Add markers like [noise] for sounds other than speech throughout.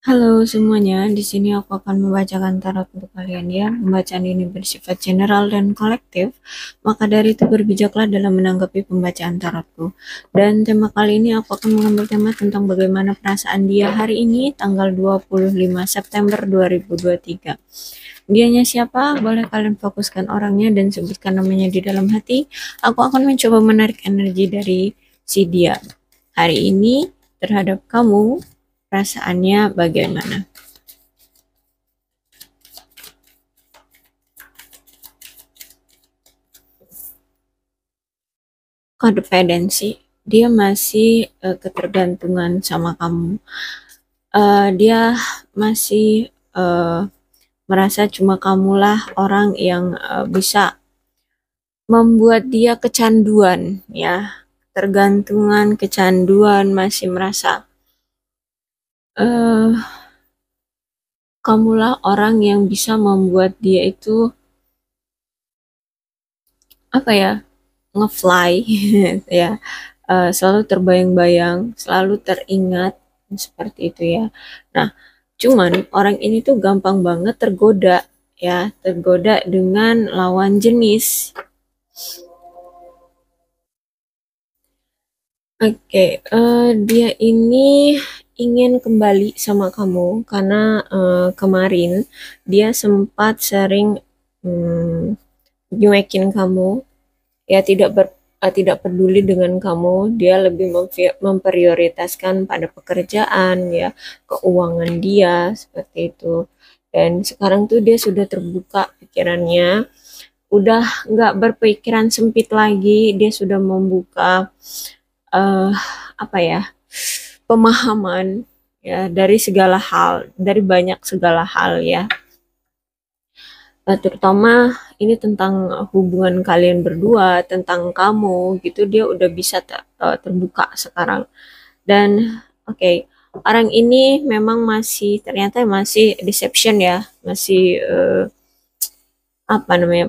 Halo semuanya, di sini aku akan membacakan tarot untuk kalian ya. Pembacaan ini bersifat general dan kolektif, maka dari itu berbijaklah dalam menanggapi pembacaan tarotku. Dan tema kali ini aku akan mengambil tema tentang bagaimana perasaan dia hari ini tanggal 25 September 2023. Dianya siapa? Boleh kalian fokuskan orangnya dan sebutkan namanya di dalam hati. Aku akan mencoba menarik energi dari si dia. Hari ini terhadap kamu perasaannya bagaimana? Kodependensi, dia masih uh, ketergantungan sama kamu. Uh, dia masih uh, merasa cuma kamulah orang yang uh, bisa membuat dia kecanduan, ya, tergantungan, kecanduan, masih merasa uh, kamulah orang yang bisa membuat dia itu apa ya ngefly [laughs] ya uh, selalu terbayang-bayang selalu teringat seperti itu ya nah cuman orang ini tuh gampang banget tergoda ya tergoda dengan lawan jenis oke okay, uh, eh, dia ini ingin kembali sama kamu karena uh, kemarin dia sempat sering um, nyuekin kamu ya tidak ber, uh, tidak peduli dengan kamu dia lebih memprioritaskan pada pekerjaan ya keuangan dia seperti itu dan sekarang tuh dia sudah terbuka pikirannya udah nggak berpikiran sempit lagi dia sudah membuka uh, apa ya pemahaman ya dari segala hal, dari banyak segala hal ya. Eh, terutama ini tentang hubungan kalian berdua, tentang kamu gitu dia udah bisa eh, terbuka sekarang. Dan oke, okay, orang ini memang masih ternyata masih deception ya, masih uh, apa namanya?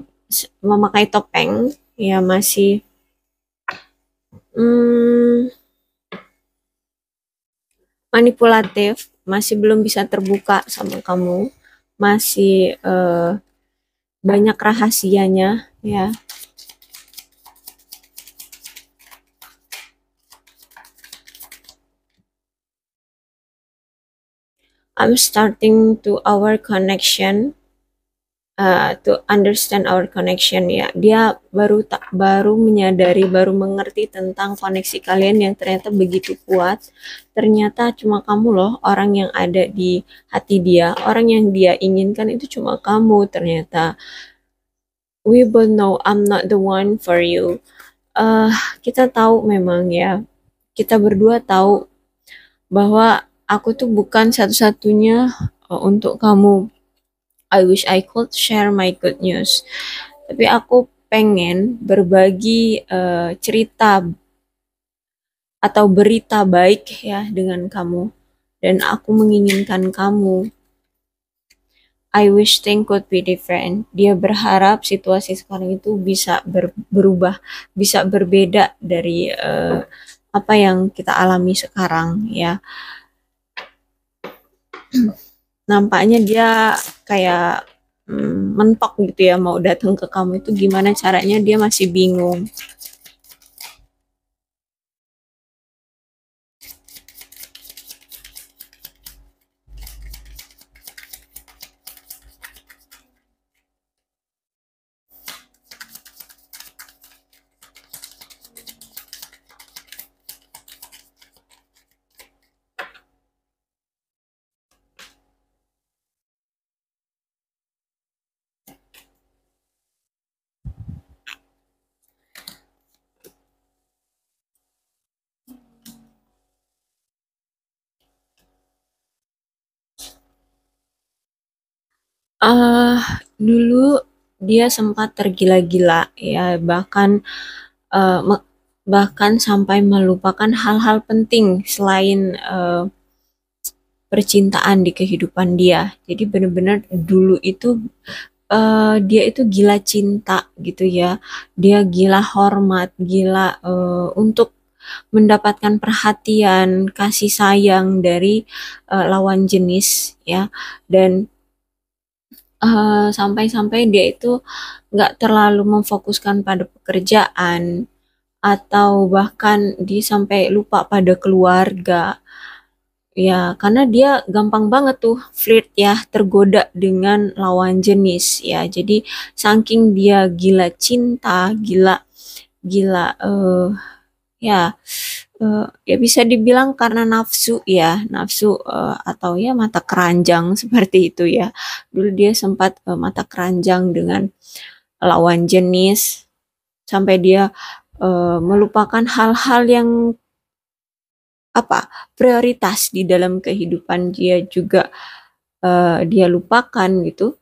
memakai topeng ya masih hmm, manipulatif, masih belum bisa terbuka sama kamu, masih uh, banyak rahasianya ya. I'm starting to our connection Uh, to understand our connection ya. Dia baru tak baru menyadari, baru mengerti tentang koneksi kalian yang ternyata begitu kuat. Ternyata cuma kamu loh orang yang ada di hati dia, orang yang dia inginkan itu cuma kamu ternyata. We both know I'm not the one for you. Uh, kita tahu memang ya, kita berdua tahu bahwa aku tuh bukan satu-satunya uh, untuk kamu I wish I could share my good news. Tapi aku pengen berbagi uh, cerita atau berita baik ya dengan kamu dan aku menginginkan kamu. I wish things could be different. Dia berharap situasi sekarang itu bisa ber berubah, bisa berbeda dari uh, apa yang kita alami sekarang ya. [clears throat] nampaknya dia kayak mm, mentok gitu ya mau datang ke kamu itu gimana caranya dia masih bingung uh, dulu dia sempat tergila-gila ya, bahkan, uh, bahkan sampai melupakan hal-hal penting selain, uh, percintaan di kehidupan dia. Jadi benar-benar dulu itu, uh, dia itu gila cinta gitu ya, dia gila hormat, gila, uh, untuk mendapatkan perhatian, kasih sayang dari, uh, lawan jenis ya dan Eh, sampai-sampai dia itu nggak terlalu memfokuskan pada pekerjaan, atau bahkan dia sampai lupa pada keluarga. Ya, karena dia gampang banget tuh flirt ya, tergoda dengan lawan jenis ya. Jadi saking dia gila cinta, gila gila, uh, ya uh, ya bisa dibilang karena nafsu ya nafsu uh, atau ya mata keranjang [laughs] seperti itu ya dulu dia sempat uh, mata keranjang dengan lawan jenis sampai dia uh, melupakan hal-hal yang apa prioritas di dalam kehidupan dia juga uh, dia lupakan gitu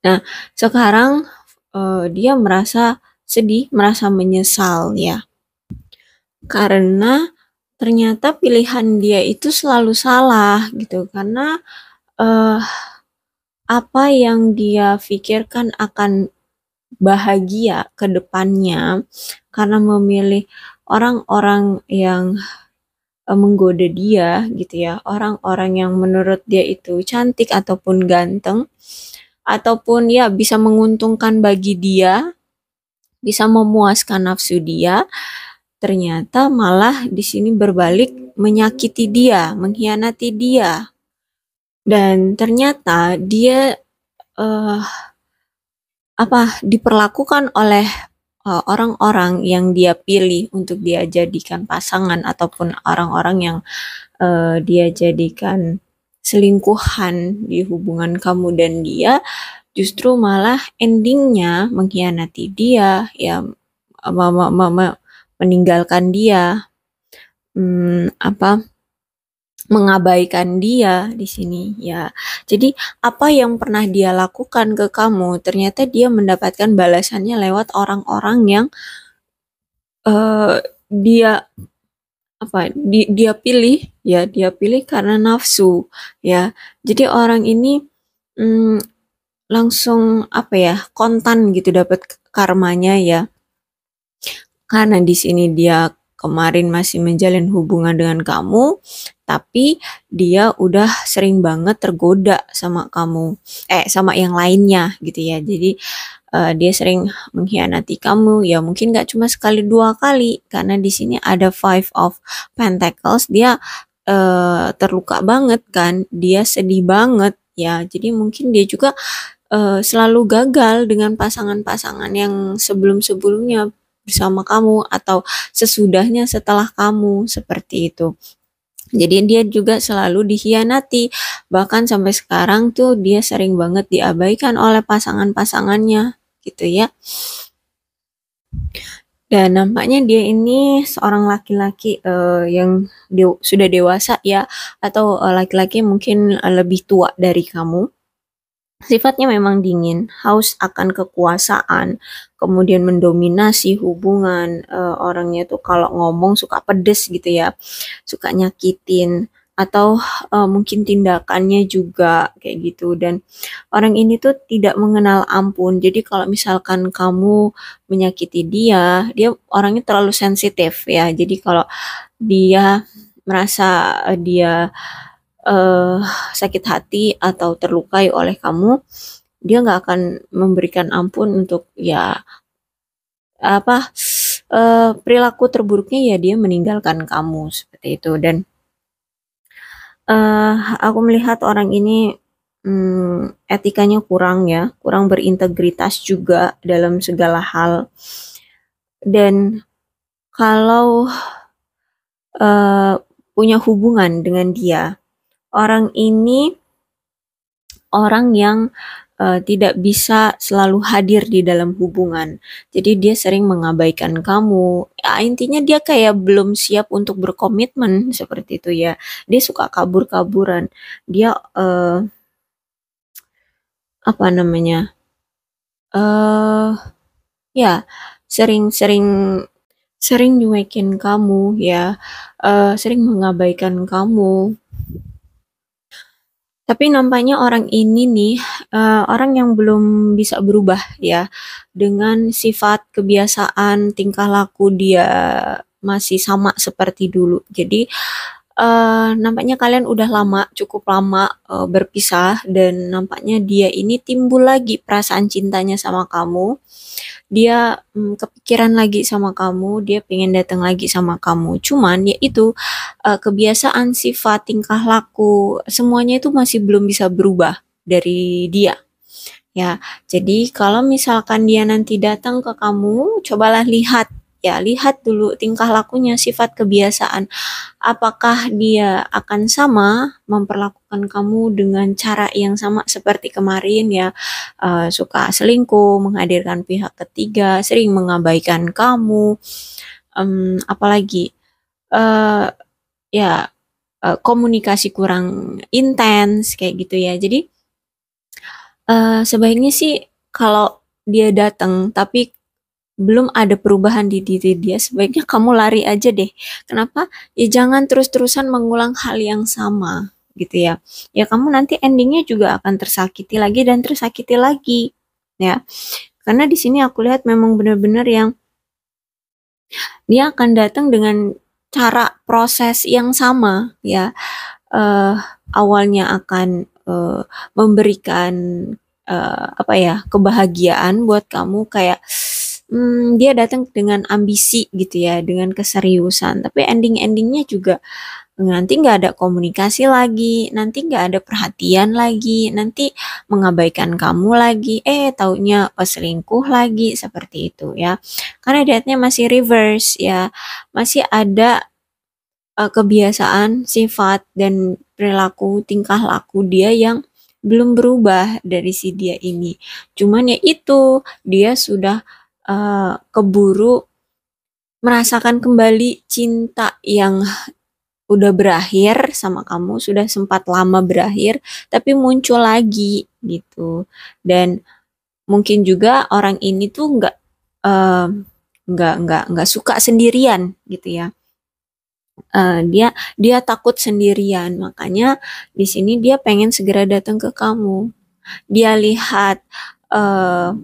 nah sekarang uh, dia merasa sedih merasa menyesal ya karena ternyata pilihan dia itu selalu salah gitu, karena, uh, apa yang dia pikirkan akan bahagia ke depannya karena memilih orang-orang yang, eh, menggoda dia gitu ya, orang-orang yang menurut dia itu cantik ataupun ganteng, ataupun ya bisa menguntungkan bagi dia, bisa memuaskan nafsu dia ternyata malah di sini berbalik menyakiti dia, mengkhianati dia. Dan ternyata dia uh, apa diperlakukan oleh eh, orang-orang uh, yang dia pilih untuk dia jadikan pasangan ataupun orang-orang yang uh, dia jadikan selingkuhan di hubungan kamu dan dia justru malah endingnya mengkhianati dia ya mama mama meninggalkan dia, hmm, apa mengabaikan dia di sini ya. Jadi apa yang pernah dia lakukan ke kamu, ternyata dia mendapatkan balasannya lewat orang-orang yang uh, dia apa di, dia pilih ya dia pilih karena nafsu ya jadi orang ini hmm, langsung apa ya kontan gitu dapat karmanya ya karena di sini dia kemarin masih menjalin hubungan dengan kamu, tapi dia udah sering banget tergoda sama kamu, eh sama yang lainnya gitu ya. Jadi uh, dia sering mengkhianati kamu, ya mungkin gak cuma sekali dua kali, karena di sini ada Five of Pentacles, dia uh, terluka banget kan, dia sedih banget ya. Jadi mungkin dia juga uh, selalu gagal dengan pasangan-pasangan yang sebelum-sebelumnya bersama kamu atau sesudahnya setelah kamu seperti itu. Jadi dia juga selalu dikhianati. Bahkan sampai sekarang tuh dia sering banget diabaikan oleh pasangan-pasangannya gitu ya. Dan nampaknya dia ini seorang laki-laki uh, yang de sudah dewasa ya atau eh, laki-laki uh, mungkin uh, lebih tua dari kamu. Sifatnya memang dingin, haus akan kekuasaan, kemudian mendominasi hubungan, e, orangnya tuh kalau ngomong suka pedes gitu ya, suka nyakitin atau, e, mungkin tindakannya juga kayak gitu dan orang ini tuh tidak mengenal ampun. Jadi kalau misalkan kamu menyakiti dia, dia orangnya terlalu sensitif ya. Jadi kalau dia merasa, dia uh, sakit hati atau terlukai oleh kamu, dia nggak akan memberikan ampun untuk ya apa uh, perilaku terburuknya ya dia meninggalkan kamu seperti itu dan uh, aku melihat orang ini hmm, etikanya kurang ya, kurang berintegritas juga dalam segala hal. Dan kalau uh, punya hubungan dengan dia, orang ini orang yang uh, tidak bisa selalu hadir di dalam hubungan. Jadi dia sering mengabaikan kamu. Ya, intinya dia kayak belum siap untuk berkomitmen [laughs] seperti itu ya. Dia suka kabur-kaburan. Dia uh, apa namanya? Eh uh, ya, sering-sering sering nyuekin kamu ya. Uh, sering mengabaikan kamu tapi nampaknya orang ini nih, uh, orang yang belum bisa berubah ya, dengan sifat, kebiasaan, tingkah laku dia masih sama seperti dulu. Jadi uh, nampaknya kalian udah lama, cukup lama uh, berpisah dan nampaknya dia ini timbul lagi perasaan cintanya sama kamu. Dia um, kepikiran lagi sama kamu, dia pengen datang lagi sama kamu. Cuman yaitu uh, eh, kebiasaan, sifat, tingkah laku, semuanya itu masih belum bisa berubah dari dia. Ya, jadi kalau misalkan dia nanti datang ke kamu, cobalah lihat ya lihat dulu tingkah lakunya, sifat kebiasaan. Apakah dia akan sama memperlakukan kamu dengan cara yang sama seperti kemarin ya, uh, suka selingkuh, menghadirkan pihak ketiga, sering mengabaikan kamu, um, apalagi uh, ya uh, komunikasi kurang intens kayak gitu ya. Jadi uh, sebaiknya sih kalau dia datang tapi belum ada perubahan di diri dia, sebaiknya kamu lari aja deh. Kenapa? Ya jangan terus-terusan mengulang hal yang sama gitu ya. Ya kamu nanti endingnya juga akan tersakiti lagi dan tersakiti lagi ya. Karena di sini aku lihat memang benar-benar yang dia akan datang dengan cara proses yang sama ya. Uh, awalnya akan uh, memberikan uh, apa ya kebahagiaan buat kamu kayak hmm, dia datang dengan ambisi gitu ya, dengan keseriusan. Tapi ending-endingnya juga nanti nggak ada komunikasi lagi, nanti nggak ada perhatian lagi, nanti mengabaikan kamu lagi, eh taunya selingkuh lagi seperti itu ya. Karena dietnya masih reverse ya, masih ada uh, kebiasaan, sifat dan perilaku tingkah laku dia yang belum berubah dari si dia ini. Cuman ya itu dia sudah uh, keburu merasakan kembali cinta yang udah berakhir sama kamu, sudah sempat lama berakhir, tapi muncul lagi gitu. Dan mungkin juga orang ini tuh nggak uh, nggak nggak suka sendirian gitu ya. Uh, dia dia takut sendirian, makanya di sini dia pengen segera datang ke kamu. Dia lihat uh,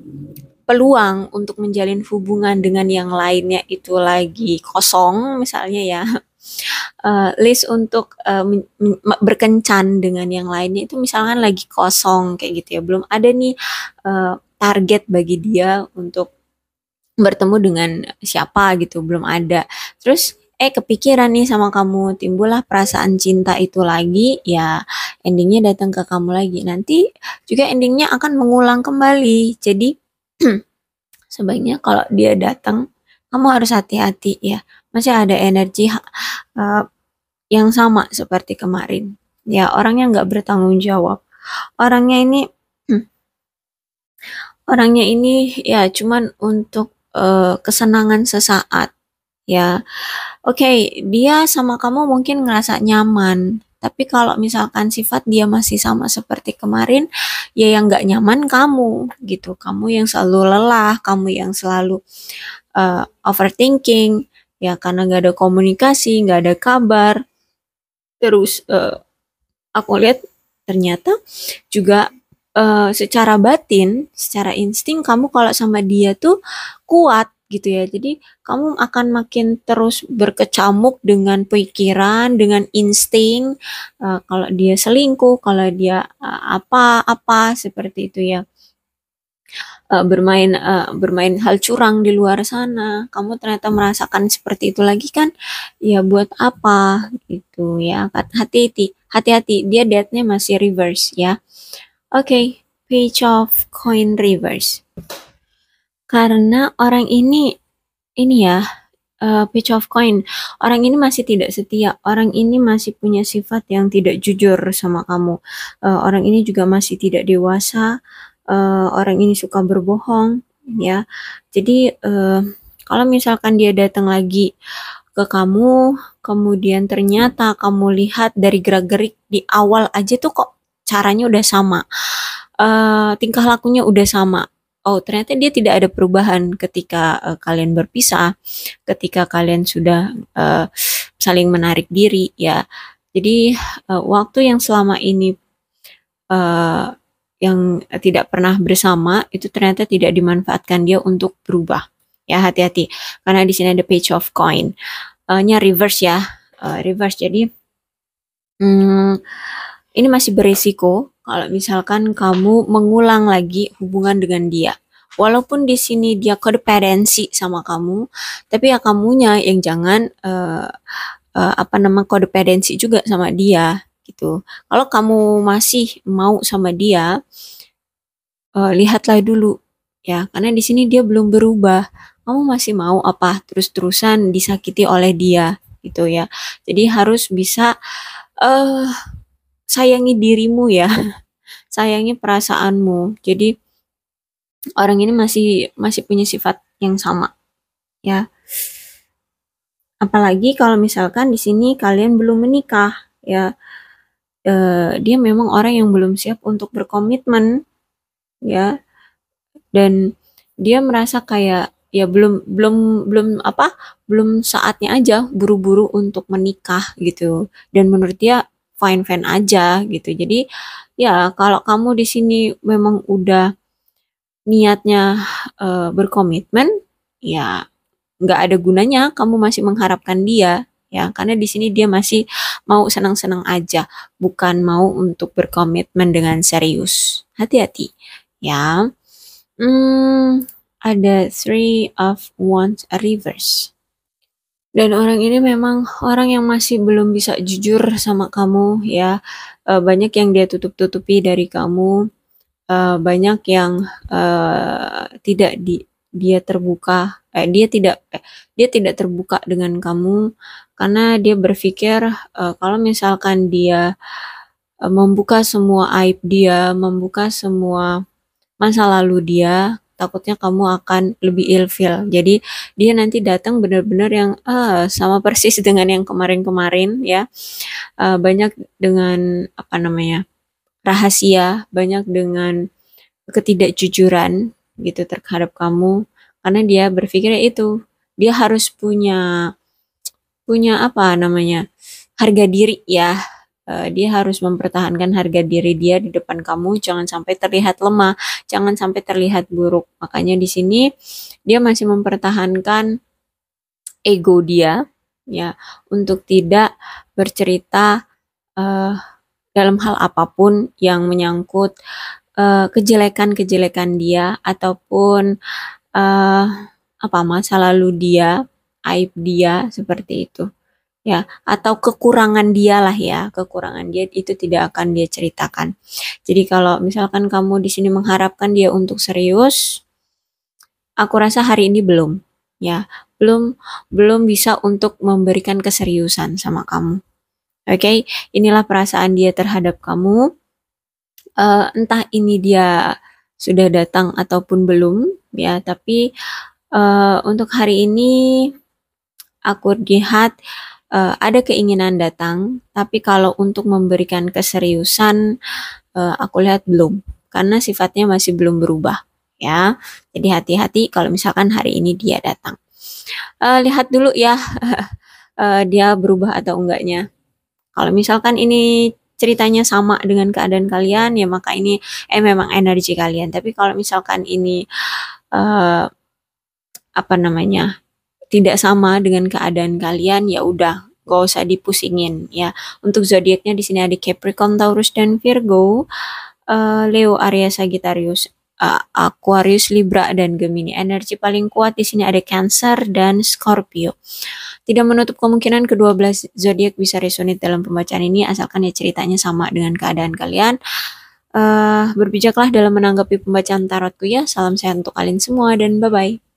peluang untuk menjalin hubungan dengan yang lainnya itu lagi kosong misalnya ya uh, [laughs] list untuk uh, berkencan dengan yang lainnya itu misalkan lagi kosong kayak gitu ya belum ada nih uh, target bagi dia untuk bertemu dengan siapa gitu belum ada terus eh kepikiran nih sama kamu timbullah perasaan cinta itu lagi ya endingnya datang ke kamu lagi nanti juga endingnya akan mengulang kembali jadi sebaiknya kalau dia datang kamu harus hati-hati ya masih ada energi uh, yang sama seperti kemarin ya orangnya nggak bertanggung jawab orangnya ini [clears throat] orangnya ini ya cuman untuk uh, kesenangan sesaat ya oke okay, dia sama kamu mungkin ngerasa nyaman tapi kalau misalkan sifat dia masih sama seperti kemarin, ya yang nggak nyaman kamu gitu. Kamu yang selalu lelah, kamu yang selalu uh, overthinking, ya karena nggak ada komunikasi, nggak ada kabar. Terus uh, aku lihat ternyata juga uh, secara batin, secara insting kamu kalau sama dia tuh kuat gitu ya. Jadi kamu akan makin terus berkecamuk dengan pikiran, dengan insting uh, kalau dia selingkuh, kalau dia eh, apa-apa uh, seperti itu ya. Uh, bermain uh, bermain hal curang di luar sana. Kamu ternyata merasakan seperti itu lagi kan? Ya buat apa gitu ya. Hati-hati. Hati-hati, dia deadnya masih reverse ya. Oke, okay, page of coin reverse karena orang ini ini ya uh, pitch of coin orang ini masih tidak setia orang ini masih punya sifat yang tidak jujur sama kamu uh, orang ini juga masih tidak dewasa uh, orang ini suka berbohong ya jadi uh, kalau misalkan dia datang lagi ke kamu kemudian ternyata kamu lihat dari gerak-gerik di awal aja tuh kok caranya udah sama uh, tingkah lakunya udah sama oh ternyata dia tidak ada perubahan ketika uh, kalian berpisah, ketika kalian sudah uh, saling menarik diri ya. Jadi uh, waktu yang selama ini uh, yang tidak pernah bersama itu ternyata tidak dimanfaatkan dia untuk berubah. Ya hati-hati karena di sini ada page of coin. Uh, nya reverse ya. Uh, reverse jadi hmm, ini masih berisiko kalau misalkan kamu mengulang lagi hubungan dengan dia. Walaupun di sini dia kodependensi sama kamu, tapi ya kamunya yang jangan uh, uh, apa nama kodependensi juga sama dia gitu. Kalau kamu masih mau sama dia, uh, lihatlah dulu ya, karena di sini dia belum berubah. Kamu masih mau apa terus-terusan disakiti oleh dia gitu ya. Jadi harus bisa uh, sayangi dirimu ya [laughs] sayangi perasaanmu jadi orang ini masih masih punya sifat yang sama ya apalagi kalau misalkan di sini kalian belum menikah ya eh, dia memang orang yang belum siap untuk berkomitmen ya dan dia merasa kayak ya belum belum belum apa belum saatnya aja buru-buru untuk menikah gitu dan menurut dia fine fine aja gitu jadi ya kalau kamu di sini memang udah niatnya uh, berkomitmen ya nggak ada gunanya kamu masih mengharapkan dia ya karena di sini dia masih mau senang-senang aja bukan mau untuk berkomitmen dengan serius hati-hati ya hmm, ada three of wands reverse dan orang ini memang orang yang masih belum bisa jujur sama kamu ya. e, banyak yang dia tutup-tutupi dari kamu, e, banyak yang, e, tidak di dia terbuka eh, dia tidak eh, dia tidak terbuka dengan kamu karena dia berpikir, e, kalau misalkan dia, e, membuka semua aib dia, membuka semua masa lalu dia takutnya kamu akan lebih ilfil. Jadi dia nanti datang benar-benar yang uh, sama persis [laughs] dengan yang kemarin-kemarin ya. Uh, banyak dengan apa namanya? rahasia, banyak dengan ketidakjujuran gitu terhadap kamu karena dia berpikir itu dia harus punya punya apa namanya harga diri ya Eh, dia harus mempertahankan harga diri dia di depan kamu jangan sampai terlihat lemah jangan sampai terlihat buruk makanya di sini dia masih mempertahankan ego dia ya untuk tidak bercerita uh, dalam hal apapun yang menyangkut eh, kejelekan-kejelekan uh, dia ataupun uh, apa masa lalu dia aib dia seperti itu ya atau kekurangan dia lah ya kekurangan dia itu tidak akan dia ceritakan jadi kalau misalkan kamu di sini mengharapkan dia untuk serius aku rasa hari ini belum ya belum belum bisa untuk memberikan keseriusan sama kamu oke okay? inilah perasaan dia terhadap kamu uh, entah ini dia sudah datang ataupun belum ya tapi uh, untuk hari ini aku lihat uh, ada keinginan datang, tapi kalau untuk memberikan keseriusan uh, aku lihat belum karena sifatnya masih belum berubah ya. Jadi hati-hati kalau misalkan hari ini dia datang. Uh, lihat dulu ya uh, [laughs] dia berubah atau enggaknya. Kalau misalkan ini ceritanya sama dengan keadaan kalian ya maka ini eh memang energi kalian. Tapi kalau misalkan ini uh, apa namanya? tidak sama dengan keadaan kalian, ya udah gak usah dipusingin ya. Untuk zodiaknya di sini ada Capricorn, Taurus dan Virgo, uh, Leo, Aries, Sagittarius, uh, Aquarius, Libra dan Gemini. Energi paling kuat di sini ada Cancer dan Scorpio. Tidak menutup kemungkinan kedua belas zodiak bisa resonate dalam pembacaan ini asalkan ya ceritanya sama dengan keadaan kalian. Uh, berbijaklah dalam menanggapi pembacaan tarotku ya. Salam sehat untuk kalian semua dan bye-bye.